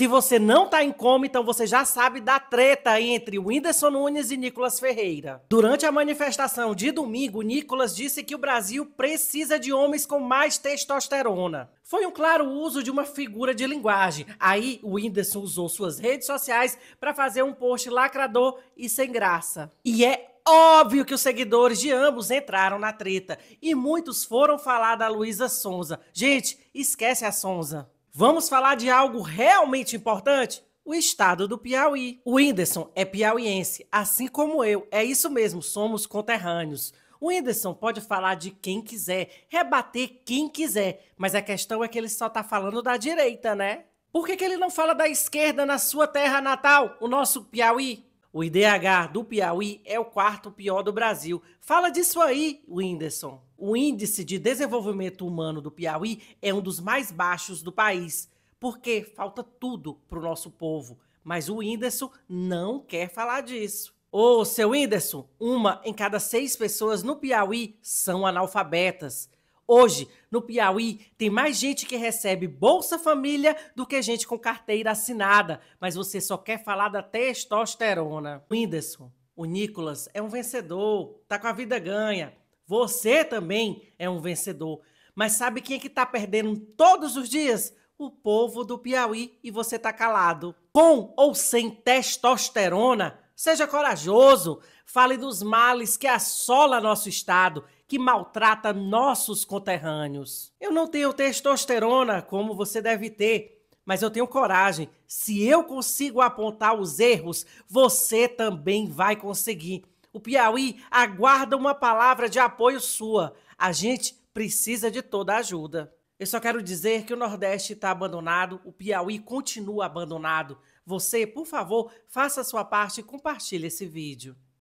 Se você não está em coma, então você já sabe da treta entre Whindersson Nunes e Nicolas Ferreira. Durante a manifestação de domingo, Nicolas disse que o Brasil precisa de homens com mais testosterona. Foi um claro uso de uma figura de linguagem. Aí o Whindersson usou suas redes sociais para fazer um post lacrador e sem graça. E é Óbvio que os seguidores de ambos entraram na treta e muitos foram falar da Luísa Sonza. Gente, esquece a Sonza. Vamos falar de algo realmente importante? O estado do Piauí. O Whindersson é piauiense, assim como eu. É isso mesmo, somos conterrâneos. O Whindersson pode falar de quem quiser, rebater quem quiser, mas a questão é que ele só tá falando da direita, né? Por que, que ele não fala da esquerda na sua terra natal, o nosso Piauí? O IDH do Piauí é o quarto pior do Brasil. Fala disso aí, Whindersson. O índice de desenvolvimento humano do Piauí é um dos mais baixos do país, porque falta tudo para o nosso povo. Mas o Whindersson não quer falar disso. Ô, seu Whindersson, uma em cada seis pessoas no Piauí são analfabetas. Hoje, no Piauí, tem mais gente que recebe Bolsa Família do que gente com carteira assinada, mas você só quer falar da testosterona. O Whindersson, o Nicolas, é um vencedor, tá com a vida ganha. Você também é um vencedor. Mas sabe quem é que tá perdendo todos os dias? O povo do Piauí e você tá calado. Com ou sem testosterona, Seja corajoso, fale dos males que assola nosso estado, que maltrata nossos conterrâneos. Eu não tenho testosterona como você deve ter, mas eu tenho coragem. Se eu consigo apontar os erros, você também vai conseguir. O Piauí aguarda uma palavra de apoio sua. A gente precisa de toda a ajuda. Eu só quero dizer que o Nordeste está abandonado, o Piauí continua abandonado, você, por favor, faça a sua parte e compartilhe esse vídeo.